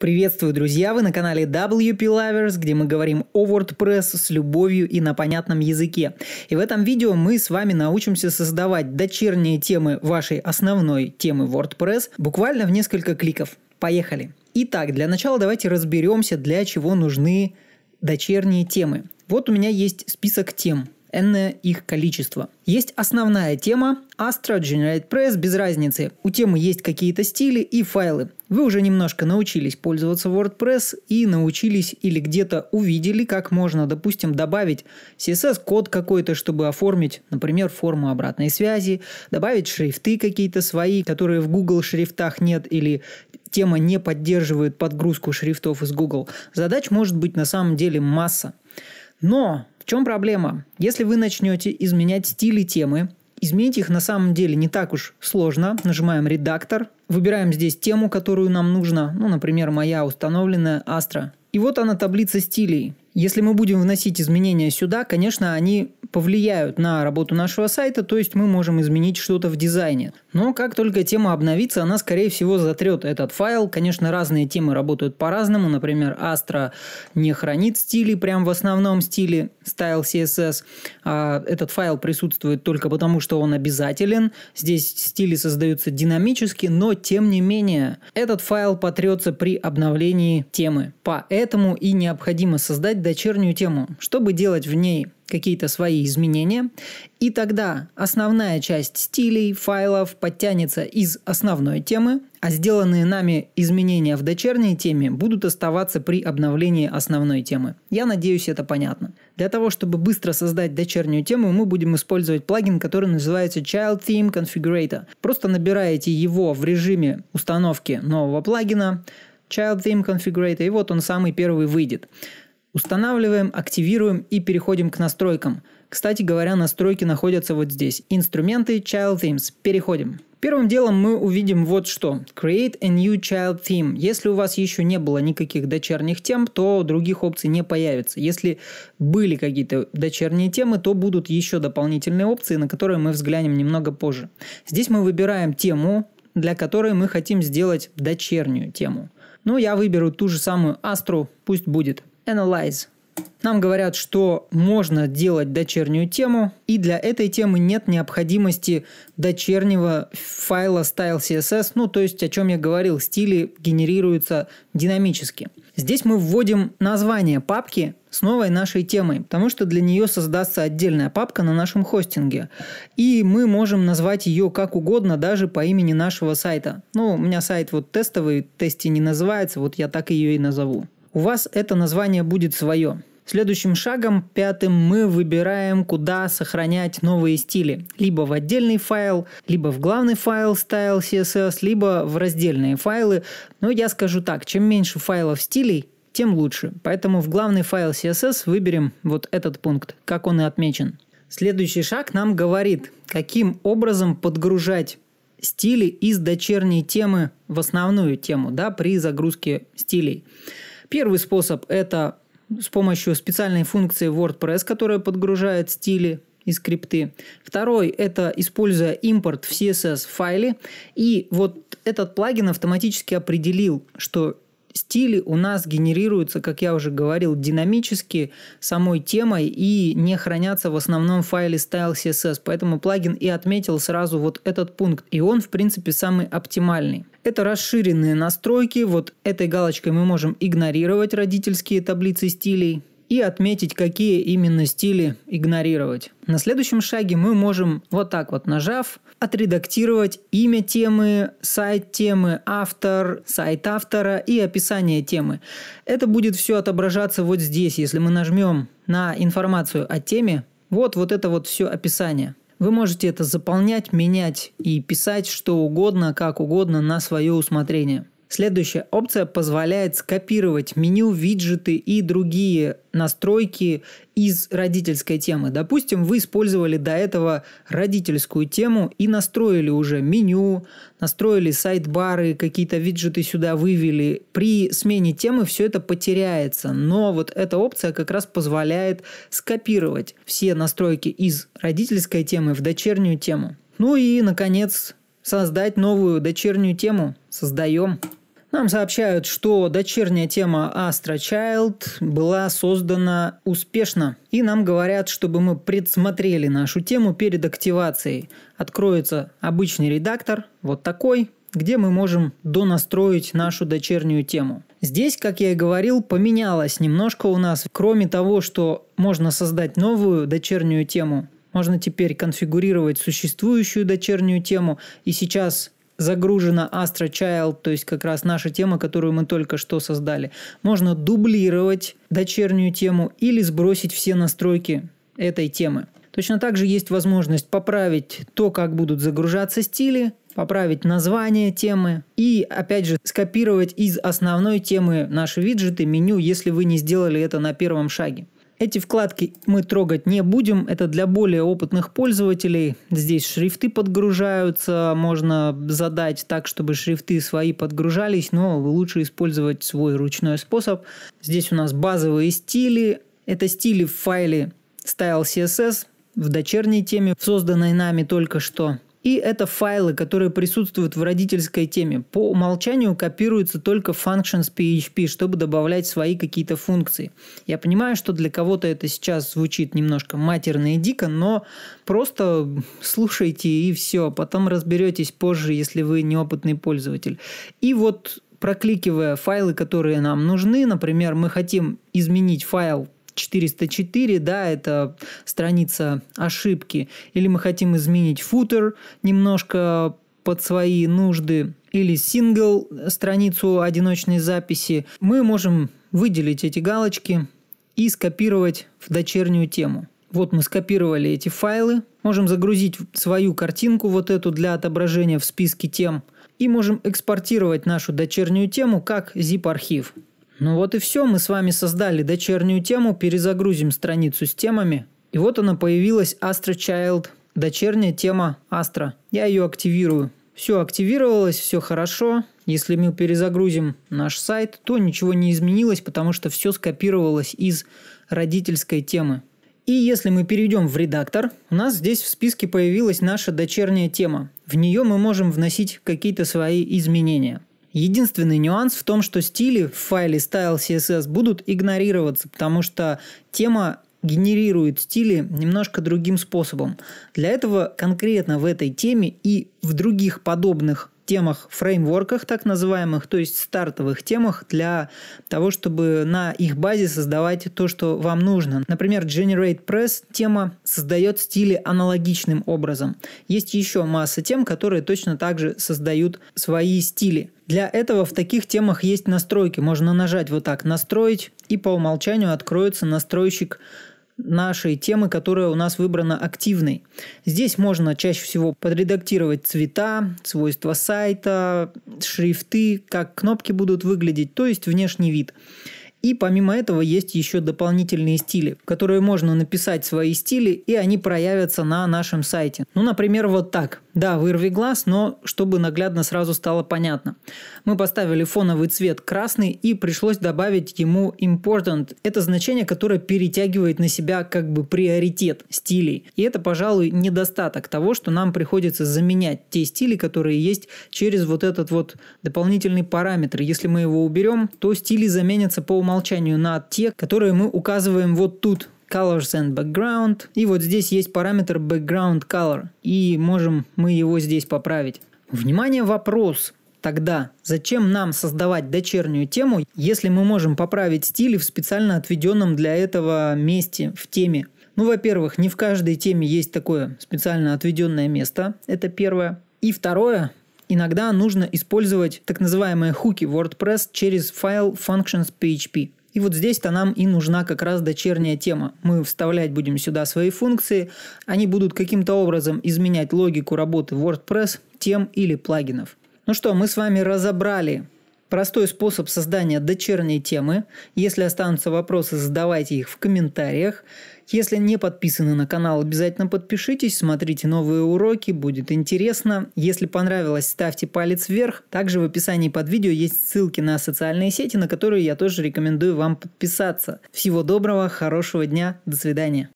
Приветствую, друзья! Вы на канале WP Lovers, где мы говорим о WordPress с любовью и на понятном языке. И в этом видео мы с вами научимся создавать дочерние темы вашей основной темы WordPress буквально в несколько кликов. Поехали! Итак, для начала давайте разберемся, для чего нужны дочерние темы. Вот у меня есть список тем – энное их количество. Есть основная тема Astra, Generate Press, без разницы. У темы есть какие-то стили и файлы. Вы уже немножко научились пользоваться WordPress и научились или где-то увидели, как можно, допустим, добавить CSS-код какой-то, чтобы оформить, например, форму обратной связи, добавить шрифты какие-то свои, которые в Google шрифтах нет или тема не поддерживает подгрузку шрифтов из Google. Задач может быть на самом деле масса. Но чем проблема? Если вы начнете изменять стили темы, изменить их на самом деле не так уж сложно. Нажимаем «Редактор», выбираем здесь тему, которую нам нужно. Ну, например, моя установленная «Астра». И вот она таблица стилей. Если мы будем вносить изменения сюда, конечно, они повлияют на работу нашего сайта, то есть мы можем изменить что-то в дизайне. Но как только тема обновится, она скорее всего затрет этот файл. Конечно, разные темы работают по-разному. Например, Astra не хранит стили прям в основном стиле Style CSS. А, этот файл присутствует только потому, что он обязателен. Здесь стили создаются динамически, но тем не менее этот файл потрется при обновлении темы. Поэтому и необходимо создать выбирать дочернюю тему, чтобы делать в ней какие-то свои изменения. И тогда основная часть стилей, файлов подтянется из основной темы, а сделанные нами изменения в дочерней теме будут оставаться при обновлении основной темы. Я надеюсь, это понятно. Для того, чтобы быстро создать дочернюю тему, мы будем использовать плагин, который называется Child Theme Configurator. Просто набираете его в режиме установки нового плагина, Child Theme Configurator, и вот он самый первый выйдет. Устанавливаем, активируем и переходим к настройкам. Кстати говоря, настройки находятся вот здесь. Инструменты, Child Themes. Переходим. Первым делом мы увидим вот что. Create a new child theme. Если у вас еще не было никаких дочерних тем, то других опций не появится. Если были какие-то дочерние темы, то будут еще дополнительные опции, на которые мы взглянем немного позже. Здесь мы выбираем тему, для которой мы хотим сделать дочернюю тему. Ну, я выберу ту же самую Astro, пусть будет. Analyze. Нам говорят, что можно делать дочернюю тему, и для этой темы нет необходимости дочернего файла style CSS, ну то есть о чем я говорил, стили генерируются динамически. Здесь мы вводим название папки с новой нашей темой, потому что для нее создастся отдельная папка на нашем хостинге. И мы можем назвать ее как угодно, даже по имени нашего сайта. Ну, у меня сайт вот тестовый, тесте не называется, вот я так ее и назову. У вас это название будет свое. Следующим шагом, пятым, мы выбираем, куда сохранять новые стили. Либо в отдельный файл, либо в главный файл style CSS, либо в раздельные файлы. Но я скажу так, чем меньше файлов стилей, тем лучше. Поэтому в главный файл CSS выберем вот этот пункт, как он и отмечен. Следующий шаг нам говорит, каким образом подгружать стили из дочерней темы в основную тему да, при загрузке стилей. Первый способ – это с помощью специальной функции WordPress, которая подгружает стили и скрипты. Второй – это используя импорт в CSS-файле. И вот этот плагин автоматически определил, что стили у нас генерируются, как я уже говорил, динамически самой темой и не хранятся в основном файле style.css. Поэтому плагин и отметил сразу вот этот пункт. И он, в принципе, самый оптимальный. Это расширенные настройки, вот этой галочкой мы можем игнорировать родительские таблицы стилей и отметить, какие именно стили игнорировать. На следующем шаге мы можем вот так вот нажав отредактировать имя темы, сайт темы, автор, сайт автора и описание темы. Это будет все отображаться вот здесь, если мы нажмем на информацию о теме, вот, вот это вот все описание. Вы можете это заполнять, менять и писать что угодно, как угодно на свое усмотрение. Следующая опция позволяет скопировать меню, виджеты и другие настройки из родительской темы. Допустим, вы использовали до этого родительскую тему и настроили уже меню, настроили сайт-бары, какие-то виджеты сюда вывели. При смене темы все это потеряется, но вот эта опция как раз позволяет скопировать все настройки из родительской темы в дочернюю тему. Ну и, наконец, создать новую дочернюю тему. Создаем. Нам сообщают, что дочерняя тема Astra Child была создана успешно. И нам говорят, чтобы мы предсмотрели нашу тему перед активацией. Откроется обычный редактор, вот такой, где мы можем донастроить нашу дочернюю тему. Здесь, как я и говорил, поменялось немножко у нас. Кроме того, что можно создать новую дочернюю тему, можно теперь конфигурировать существующую дочернюю тему. И сейчас загружена Astra Child, то есть как раз наша тема, которую мы только что создали. Можно дублировать дочернюю тему или сбросить все настройки этой темы. Точно так же есть возможность поправить то, как будут загружаться стили, поправить название темы и, опять же, скопировать из основной темы наши виджеты, меню, если вы не сделали это на первом шаге. Эти вкладки мы трогать не будем, это для более опытных пользователей. Здесь шрифты подгружаются, можно задать так, чтобы шрифты свои подгружались, но лучше использовать свой ручной способ. Здесь у нас базовые стили, это стили в файле style.css в дочерней теме, созданной нами только что. И это файлы, которые присутствуют в родительской теме. По умолчанию копируются только functions PHP, чтобы добавлять свои какие-то функции. Я понимаю, что для кого-то это сейчас звучит немножко матерно и дико, но просто слушайте и все. Потом разберетесь позже, если вы неопытный пользователь. И вот прокликивая файлы, которые нам нужны, например, мы хотим изменить файл 404, да, это страница ошибки, или мы хотим изменить футер немножко под свои нужды, или сингл, э, страницу одиночной записи, мы можем выделить эти галочки и скопировать в дочернюю тему. Вот мы скопировали эти файлы, можем загрузить свою картинку вот эту для отображения в списке тем и можем экспортировать нашу дочернюю тему как zip-архив. Ну вот и все, мы с вами создали дочернюю тему, перезагрузим страницу с темами. И вот она появилась Astra Child, дочерняя тема Astra. Я ее активирую. Все активировалось, все хорошо. Если мы перезагрузим наш сайт, то ничего не изменилось, потому что все скопировалось из родительской темы. И если мы перейдем в редактор, у нас здесь в списке появилась наша дочерняя тема. В нее мы можем вносить какие-то свои изменения. Единственный нюанс в том, что стили в файле style.css будут игнорироваться, потому что тема генерирует стили немножко другим способом. Для этого конкретно в этой теме и в других подобных темах, фреймворках так называемых, то есть стартовых темах для того, чтобы на их базе создавать то, что вам нужно. Например, Generate Press тема создает стили аналогичным образом. Есть еще масса тем, которые точно так же создают свои стили. Для этого в таких темах есть настройки. Можно нажать вот так «Настроить» и по умолчанию откроется настройщик нашей темы, которая у нас выбрана активной. Здесь можно чаще всего подредактировать цвета, свойства сайта, шрифты, как кнопки будут выглядеть, то есть внешний вид. И помимо этого есть еще дополнительные стили, в которые можно написать свои стили, и они проявятся на нашем сайте. Ну, например, вот так – да, вырви глаз, но чтобы наглядно сразу стало понятно. Мы поставили фоновый цвет красный и пришлось добавить ему important. Это значение, которое перетягивает на себя как бы приоритет стилей. И это, пожалуй, недостаток того, что нам приходится заменять те стили, которые есть через вот этот вот дополнительный параметр. Если мы его уберем, то стили заменятся по умолчанию на те, которые мы указываем вот тут colors and background. И вот здесь есть параметр background color. И можем мы его здесь поправить. Внимание, вопрос. Тогда зачем нам создавать дочернюю тему, если мы можем поправить стили в специально отведенном для этого месте в теме? Ну, во-первых, не в каждой теме есть такое специально отведенное место. Это первое. И второе, иногда нужно использовать так называемые хуки WordPress через файл functions.php. И вот здесь-то нам и нужна как раз дочерняя тема. Мы вставлять будем сюда свои функции, они будут каким-то образом изменять логику работы WordPress тем или плагинов. Ну что, мы с вами разобрали Простой способ создания дочерней темы. Если останутся вопросы, задавайте их в комментариях. Если не подписаны на канал, обязательно подпишитесь, смотрите новые уроки, будет интересно. Если понравилось, ставьте палец вверх. Также в описании под видео есть ссылки на социальные сети, на которые я тоже рекомендую вам подписаться. Всего доброго, хорошего дня, до свидания.